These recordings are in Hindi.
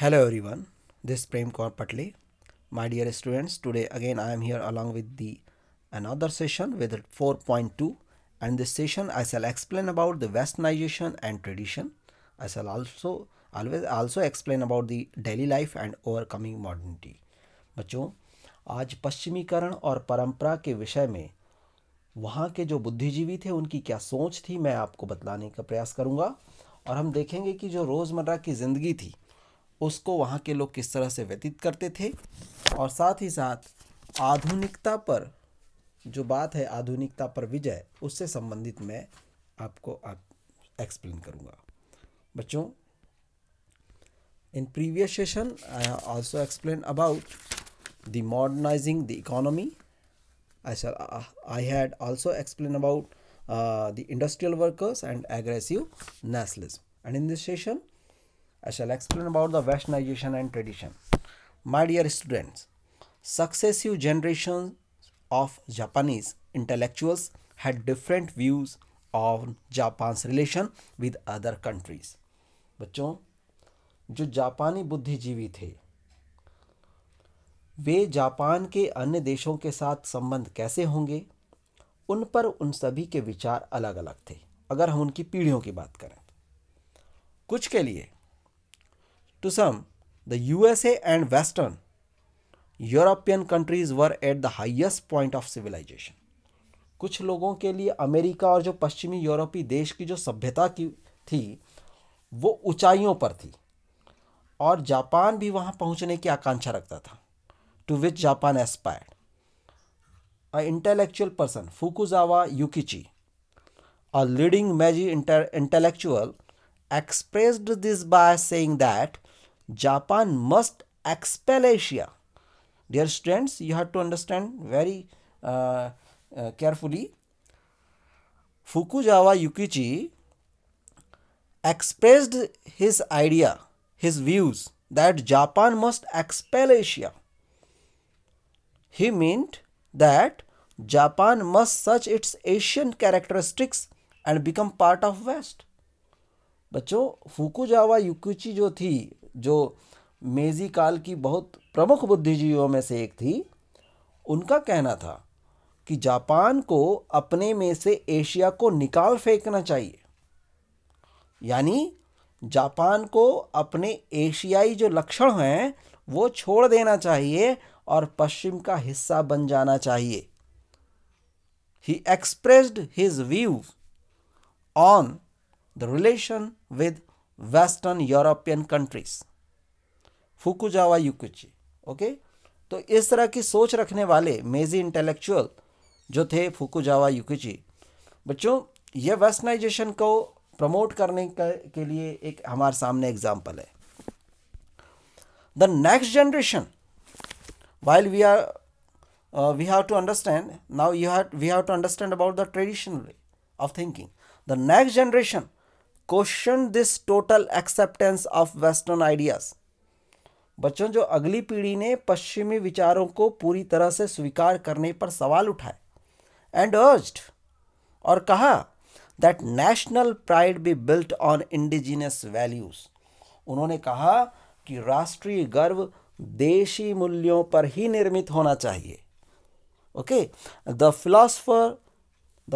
Hello everyone this Prem Kaur Patle my dear students today again I am here along with the another session with four point two and this session I shall explain about the westernisation and tradition I shall also always also explain about the daily life and overcoming modernity बच्चों आज पश्चिमीकरण और परम्परा के विषय में वहाँ के जो बुद्धिजीवी थे उनकी क्या सोच थी मैं आपको बतलाने का प्रयास करूँगा और हम देखेंगे कि जो रोज़मर्रा की ज़िंदगी थी उसको वहाँ के लोग किस तरह से व्यतीत करते थे और साथ ही साथ आधुनिकता पर जो बात है आधुनिकता पर विजय उससे संबंधित मैं आपको आप एक्सप्लेन करूँगा बच्चों in previous session I also explain about the modernising the economy I sir I had also explain about the industrial workers and aggressive nationalism and in this session I shall explain about the westernization and tradition. My dear students, successive generations of Japanese intellectuals had different views on Japan's relation with other countries. बच्चों जो जापानी बुद्धिजीवी थे वे जापान के अन्य देशों के साथ संबंध कैसे होंगे उन पर उन सभी के विचार अलग अलग थे अगर हम उनकी पीढ़ियों की बात करें कुछ के लिए To some, the USA and Western European countries were at the highest point of civilisation कुछ लोगों के लिए अमेरिका और जो पश्चिमी यूरोपीय देश की जो सभ्यता की थी वो ऊंचाइयों पर थी और जापान भी वहाँ पहुँचने की आकांक्षा रखता था to which Japan aspired a intellectual person Fukuzawa Yukichi a leading Meiji intellectual expressed this by saying that Japan must expel Asia dear students you have to understand very carefully Fukuzawa Yukichi expressed his idea his views that Japan must expel Asia he meant that Japan must such its Asian characteristics and become part of west बच्चों फुकुजावा युकिची जो थी जो मेजी काल की बहुत प्रमुख बुद्धिजीवियों में से एक थी उनका कहना था कि जापान को अपने में से एशिया को निकाल फेंकना चाहिए यानी जापान को अपने एशियाई जो लक्षण हैं वो छोड़ देना चाहिए और पश्चिम का हिस्सा बन जाना चाहिए he expressed his view on the relation with western European countries Fukuzawa Yukichi okay तो इस तरह की सोच रखने वाले मेजी इंटेलेक्चुअल जो थे फुकुजावा युकुची बच्चों ये वेस्टर्नाइजेशन को प्रमोट करने के लिए एक हमारे सामने एग्जाम्पल है the next generation while we are we have to understand now you have we have to understand about the traditional way of thinking the next generation question this total acceptance of western ideas बच्चों जो अगली पीढ़ी ने पश्चिमी विचारों को पूरी तरह से स्वीकार करने पर सवाल उठाए एंड अर्ज्ड और कहा that national pride be built on indigenous values उन्होंने कहा कि राष्ट्रीय गर्व देशी मूल्यों पर ही निर्मित होना चाहिए okay the philosopher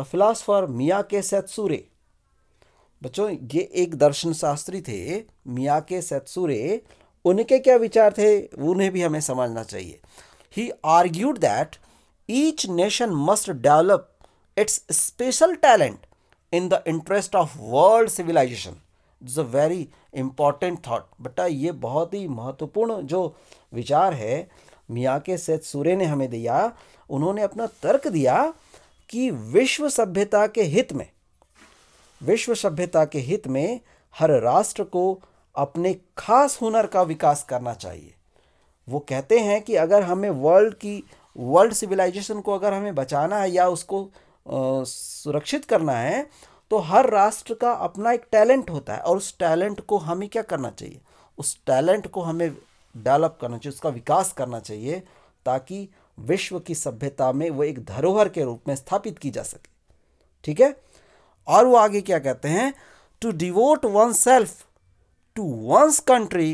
the philosopher Miyake Setsurei बच्चों ये एक दर्शन शास्त्री थे मिया के सत्सुरे उनके क्या विचार थे उन्हें भी हमें समझना चाहिए he argued that each nation must develop its special talent in the interest of world civilisation it's a very important thought बेटा ये बहुत ही महत्वपूर्ण जो विचार है मियाँ के सैद सूर्य ने हमें दिया उन्होंने अपना तर्क दिया कि विश्व सभ्यता के हित में विश्व सभ्यता के हित में हर राष्ट्र को अपने खास हुनर का विकास करना चाहिए वो कहते हैं कि अगर हमें वर्ल्ड की वर्ल्ड सिविलाइजेशन को अगर हमें बचाना है या उसको आ, सुरक्षित करना है तो हर राष्ट्र का अपना एक टैलेंट होता है और उस टैलेंट को हमें क्या करना चाहिए उस टैलेंट को हमें डेवलप करना चाहिए उसका विकास करना चाहिए ताकि विश्व की सभ्यता में वो एक धरोहर के रूप में स्थापित की जा सके ठीक है और वो आगे क्या कहते हैं to devote oneself to one's country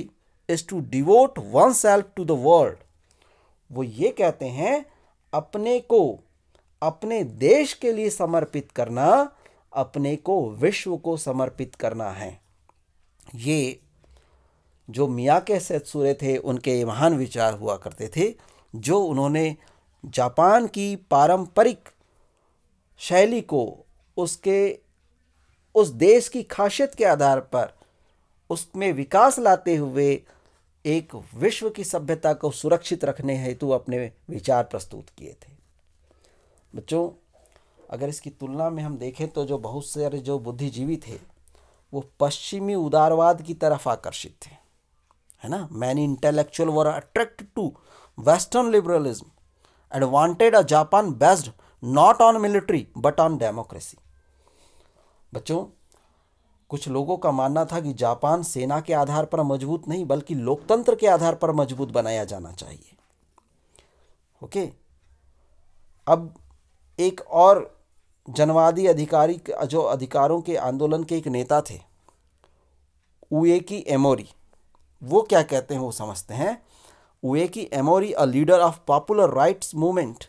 is to devote oneself to the world वो ये कहते हैं अपने को अपने देश के लिए समर्पित करना अपने को विश्व को समर्पित करना है ये जो मियाँ के सैतसूरे थे उनके ये महान विचार हुआ करते थे जो उन्होंने जापान की पारंपरिक शैली को उसके उस देश की खासियत के आधार पर उसमें विकास लाते हुए एक विश्व की सभ्यता को सुरक्षित रखने हेतु अपने विचार प्रस्तुत किए थे बच्चों अगर इसकी तुलना में हम देखें तो जो बहुत सारे जो बुद्धिजीवी थे वो पश्चिमी उदारवाद की तरफ आकर्षित थे है ना many intellectual were attract to western liberalism and wanted a Japan based not on military but on democracy बच्चों कुछ लोगों का मानना था कि जापान सेना के आधार पर मजबूत नहीं बल्कि लोकतंत्र के आधार पर मजबूत बनाया जाना चाहिए ओके अब एक और जनवादी अधिकारी जो अधिकारों के आंदोलन के एक नेता थे उए की एमोरी वो क्या कहते हैं वो समझते हैं Ueki Emori a leader of popular rights movement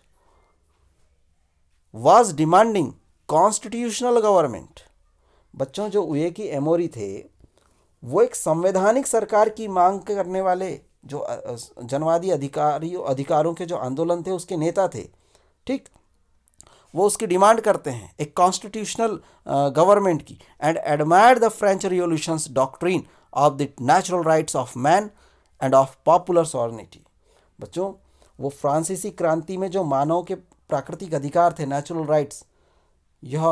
was demanding constitutional government बच्चों जो उए की एमोरी थे वो एक संवैधानिक सरकार की मांग करने वाले जो जनवादी अधिकारी अधिकारों के जो आंदोलन थे उसके नेता थे ठीक वो उसकी डिमांड करते हैं एक कॉन्स्टिट्यूशनल गवर्नमेंट की and admire the French revolutions doctrine of the natural rights of man and of popular sovereignty बच्चों वो फ्रांसीसी क्रांति में जो मानव के प्राकृतिक अधिकार थे नेचुरल राइट्स यह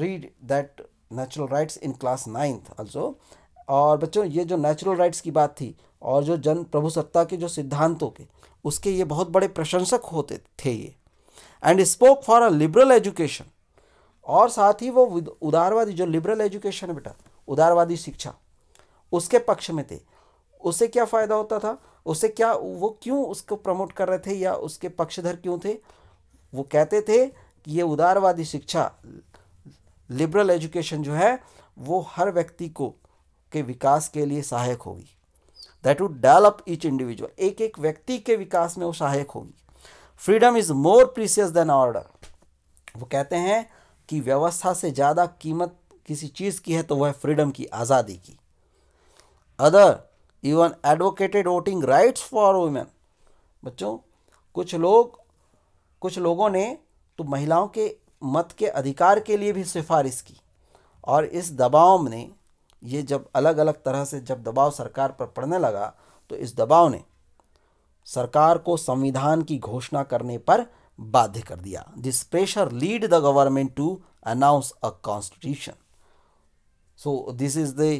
read that natural rights in class ninth also और बच्चों ये जो नेचुरल राइट्स की बात थी और जो जन प्रभुसत्ता के जो सिद्धांतों के उसके ये बहुत बड़े प्रशंसक होते थे ये and spoke for a liberal education और साथ ही वो उदारवादी जो लिबरल एजुकेशन है बेटा उदारवादी शिक्षा उसके पक्ष में थे उससे क्या फ़ायदा होता था उससे क्या वो क्यों उसको प्रमोट कर रहे थे या उसके पक्षधर क्यों थे वो कहते थे कि ये उदारवादी शिक्षा लिबरल एजुकेशन जो है वो हर व्यक्ति को के विकास के लिए सहायक होगी that would develop each individual एक एक व्यक्ति के विकास में वो सहायक होगी freedom is more precious than order वो कहते हैं कि व्यवस्था से ज़्यादा कीमत किसी चीज़ की है तो वह फ्रीडम की आज़ादी की other even advocated voting rights for women बच्चों कुछ लोग कुछ लोगों ने तो महिलाओं के मत के अधिकार के लिए भी सिफारिश की और इस दबाव ने ये जब अलग अलग तरह से जब दबाव सरकार पर पड़ने लगा तो इस दबाव ने सरकार को संविधान की घोषणा करने पर बाध्य कर दिया this pressure lead the government to announce a constitution so this is the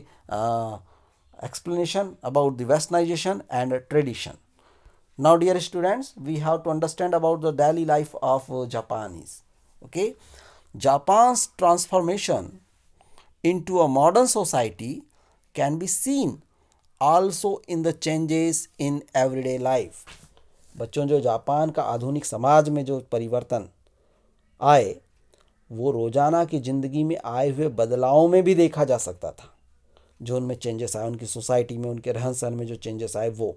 explanation about the westernisation and tradition now dear students we have to understand about the daily life of Japanese Okay, Japan's transformation into a modern society can be seen also in the changes in everyday life. बच्चों जो जापान का आधुनिक समाज में जो परिवर्तन आए वो रोज़ाना की ज़िंदगी में आए हुए बदलावों में भी देखा जा सकता था जो उनमें चेंजेस आए उनकी सोसाइटी में उनके रहन सहन में जो चेंजेस आए वो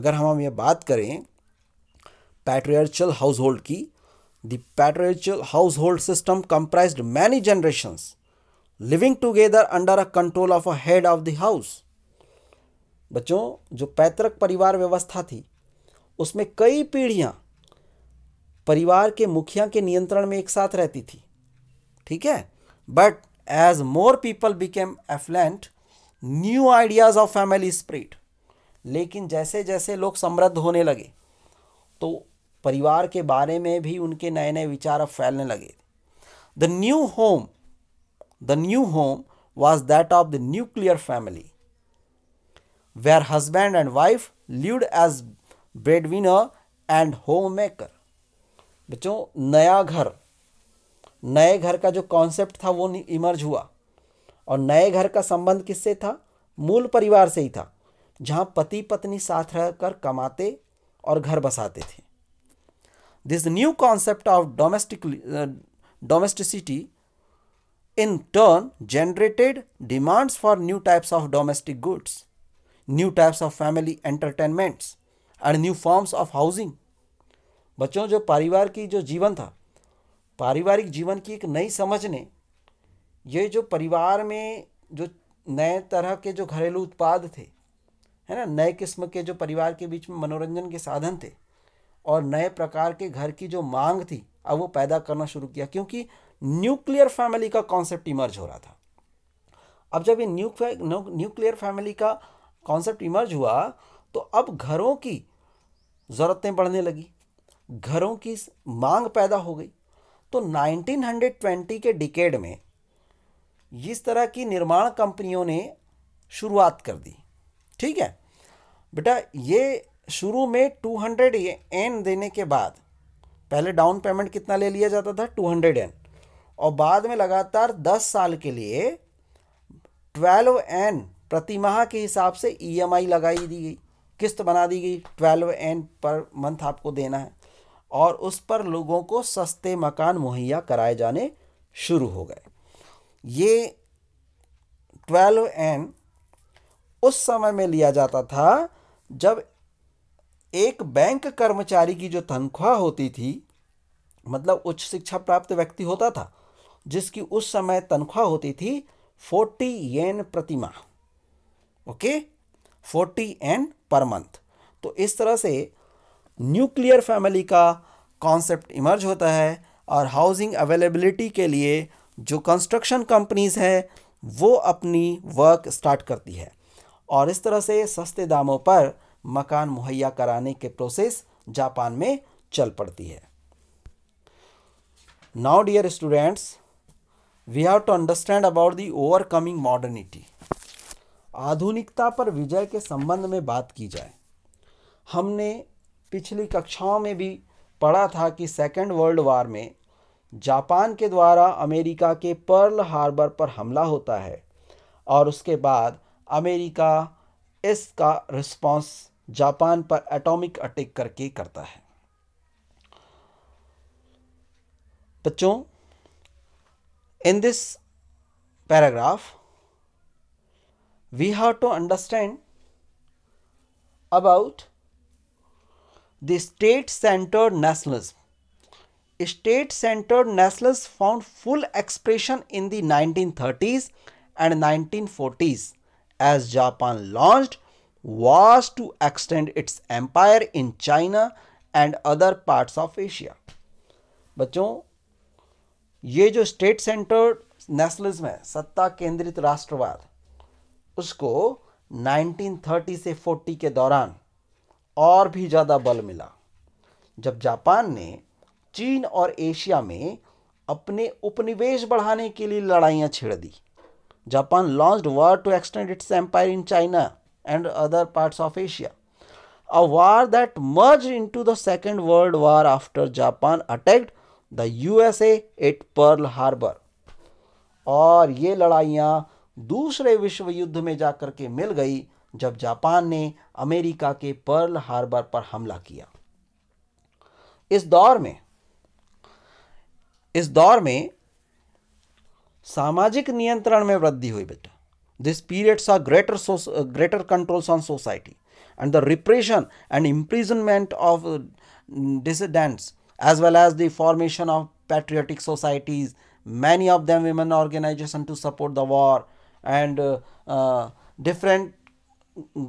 अगर हम हम ये बात करें पैट्रियर्चल हाउस होल्ड की The patriarchal household system comprised many generations, living together under a control of a head of the house. बच्चों जो पैतृक परिवार व्यवस्था थी उसमें कई पीढ़ियां परिवार के मुखिया के नियंत्रण में एक साथ रहती थी ठीक है but as more people became affluent new ideas of family spirit लेकिन जैसे जैसे लोग समृद्ध होने लगे तो परिवार के बारे में भी उनके नए नए विचार अब फैलने लगे the new home the new home was that of the nuclear family where husband and wife lead as breadwinner and homemaker बच्चों नया घर नए घर का जो कॉन्सेप्ट था वो इमर्ज हुआ और नए घर का संबंध किससे था मूल परिवार से ही था जहाँ पति पत्नी साथ रहकर कमाते और घर बसाते थे This new concept of domestic, uh, domesticity in turn generated demands for new types of domestic goods, new types of family entertainments and new forms of housing. बच्चों जो परिवार की जो जीवन था पारिवारिक जीवन की एक नई समझ ने ये जो परिवार में जो नए तरह के जो घरेलू उत्पाद थे है ना नए किस्म के जो परिवार के बीच में मनोरंजन के साधन थे और नए प्रकार के घर की जो मांग थी अब वो पैदा करना शुरू किया क्योंकि न्यूक्लियर फैमिली का कॉन्सेप्ट इमर्ज हो रहा था अब जब ये न्यूक्लियर फैमिली का कॉन्सेप्ट इमर्ज हुआ तो अब घरों की ज़रूरतें बढ़ने लगी घरों की मांग पैदा हो गई तो 1920 के डिकेड में इस तरह की निर्माण कंपनियों ने शुरुआत कर दी ठीक है बेटा ये शुरू में टू हंड्रेड एन देने के बाद पहले डाउन पेमेंट कितना ले लिया जाता था टू हंड्रेड एन और बाद में लगातार दस साल के लिए ट्वेल्व एन प्रति माह के हिसाब से ईएमआई e लगाई दी गई किस्त बना दी गई ट्वेल्व एन पर मंथ आपको देना है और उस पर लोगों को सस्ते मकान मुहैया कराए जाने शुरू हो गए ये ट्वेल्व एन उस समय में लिया जाता था जब एक बैंक कर्मचारी की जो तनख्वाह होती थी मतलब उच्च शिक्षा प्राप्त व्यक्ति होता था जिसकी उस समय तनख्वाह होती थी फोर्टी येन प्रतिमा okay forty yen per month तो इस तरह से न्यूक्लियर फैमिली का कॉन्सेप्ट इमर्ज होता है और हाउसिंग अवेलेबिलिटी के लिए जो कंस्ट्रक्शन कंपनीज हैं वो अपनी वर्क स्टार्ट करती है और इस तरह से सस्ते दामों पर मकान मुहैया कराने के प्रोसेस जापान में चल पड़ती है now dear students we have to understand about the overcoming modernity आधुनिकता पर विजय के संबंध में बात की जाए हमने पिछली कक्षाओं में भी पढ़ा था कि सेकेंड वर्ल्ड वार में जापान के द्वारा अमेरिका के पर्ल हार्बर पर हमला होता है और उसके बाद अमेरिका इसका रिस्पांस जापान पर एटॉमिक अटैक करके करता है बच्चों in this paragraph we have to understand about the state centre nationalism state centre nationals found full expression in the nineteen thirties and nineteen forties as Japan launched was to extend its empire in China and other parts of Asia. बच्चों ये जो स्टेट सेंटर नेशनलिज्म है सत्ता केंद्रित राष्ट्रवाद उसको 1930 से 40 के दौरान और भी ज़्यादा बल मिला जब जापान ने चीन और एशिया में अपने उपनिवेश बढ़ाने के लिए लड़ाइयाँ छेड़ दी Japan launch war to extend its empire in China and other parts of Asia. A war that merged into the Second World War after Japan attacked the USA at Pearl Harbor. और ये लड़ाइयाँ दूसरे विश्व युद्ध में जाकर के मिल गई जब जापान ने अमेरिका के पर्ल हार्बर पर हमला किया इस दौर में इस दौर में सामाजिक नियंत्रण में वृद्धि हुई बेटा These periods are greater, so, uh, greater controls on society and the repression and imprisonment of uh, dissidents as well as the formation of patriotic societies, many of them women organization to support the war and uh, uh, different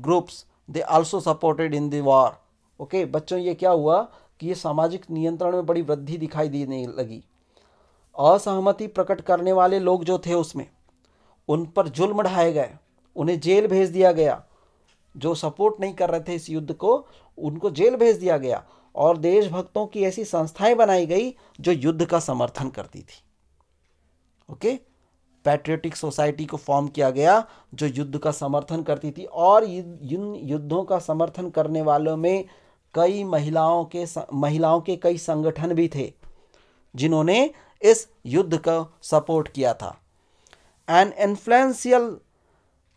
groups they also supported in the war. okay, बच्चों ye kya hua ki ye samajik niyantran mein badi vriddhi dikhai dene lagi असहमति प्रकट करने वाले लोग जो थे उसमें उन पर जुल्म ढाए गए उन्हें जेल भेज दिया गया जो सपोर्ट नहीं कर रहे थे इस युद्ध को उनको जेल भेज दिया गया और देशभक्तों की ऐसी संस्थाएं बनाई गई जो युद्ध का समर्थन करती थी ओके पैट्रियोटिक सोसाइटी को फॉर्म किया गया जो युद्ध का समर्थन करती थी और इन युद्धों का समर्थन करने वालों में कई महिलाओं के महिलाओं के कई संगठन भी थे जिन्होंने इस युद्ध का सपोर्ट किया था an influential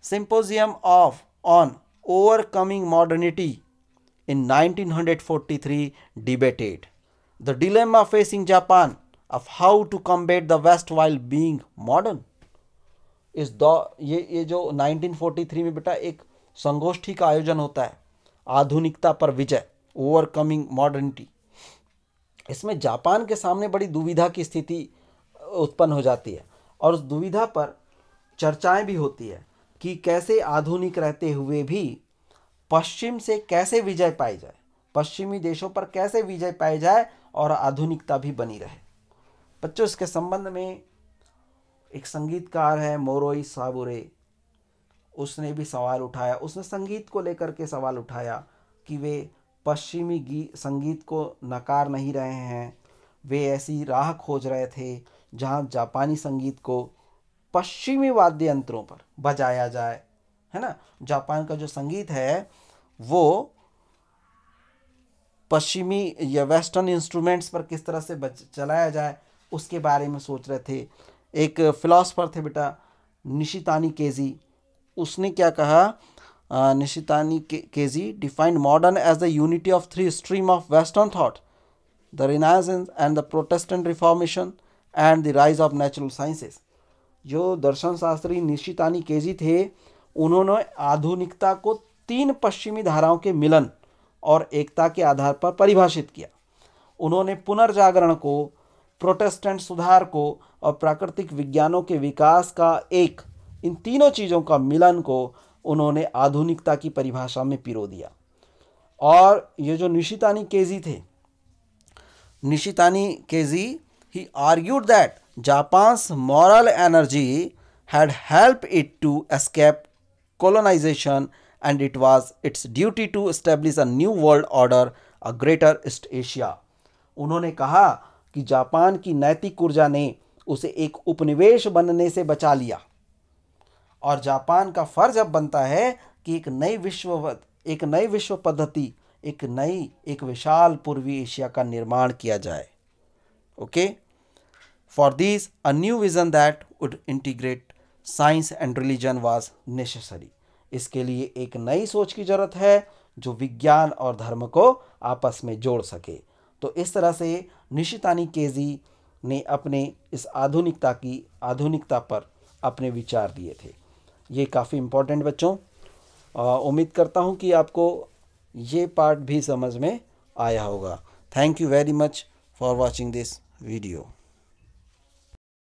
symposium of on overcoming modernity in 1943 debated the dilemma facing japan of how to combat the west while being modern is the ye ye jo 1943 mein beta ek sangoshthi ka आयोजन hota hai aadhunikta par vijay overcoming modernity इसमें जापान के सामने बड़ी दुविधा की स्थिति उत्पन्न हो जाती है और उस दुविधा पर चर्चाएं भी होती है कि कैसे आधुनिक रहते हुए भी पश्चिम से कैसे विजय पाई जाए पश्चिमी देशों पर कैसे विजय पाई जाए और आधुनिकता भी बनी रहे बच्चों इसके संबंध में एक संगीतकार है मोरोई साबुरे उसने भी सवाल उठाया उसने संगीत को लेकर के सवाल उठाया कि वे पश्चिमी गी संगीत को नकार नहीं रहे हैं वे ऐसी राह खोज रहे थे जहाँ जापानी संगीत को पश्चिमी वाद्य यंत्रों पर बजाया जाए है ना जापान का जो संगीत है वो पश्चिमी या वेस्टर्न इंस्ट्रूमेंट्स पर किस तरह से बच चलाया जाए उसके बारे में सोच रहे थे एक फिलोसफर थे बेटा निशितानी केजी उसने क्या कहा निशितानी के, Keiji defined modern as the unity of three stream of western thought the Renaissance and the Protestant Reformation and the rise of natural sciences जो दर्शन शास्त्री निशितानी केजी थे उन्होंने आधुनिकता को तीन पश्चिमी धाराओं के मिलन और एकता के आधार पर परिभाषित किया उन्होंने पुनर्जागरण को प्रोटेस्टेंट सुधार को और प्राकृतिक विज्ञानों के विकास का एक इन तीनों चीज़ों का मिलन को उन्होंने आधुनिकता की परिभाषा में पिरो दिया और ये जो निशितानी केजी थे Nishitani Keiji he argued that Japan's moral energy had helped it to escape colonization and it was its duty to establish a new world order, a greater East Asia. उन्होंने कहा कि जापान की नैतिक ऊर्जा ने उसे एक उपनिवेश बनने से बचा लिया और जापान का फर्ज अब बनता है कि एक नई विश्व एक नई विश्व पद्धति एक नई एक विशाल पूर्वी एशिया का निर्माण किया जाए okay okay? For this, a new vision that would integrate science and religion was necessary. इसके लिए एक नई सोच की ज़रूरत है जो विज्ञान और धर्म को आपस में जोड़ सके तो इस तरह से निशितानी केजी ने अपने इस आधुनिकता की आधुनिकता पर अपने विचार दिए थे ये काफ़ी इम्पोर्टेंट बच्चों उम्मीद करता हूँ कि आपको ये पार्ट भी समझ में आया होगा thank you very much for watching this video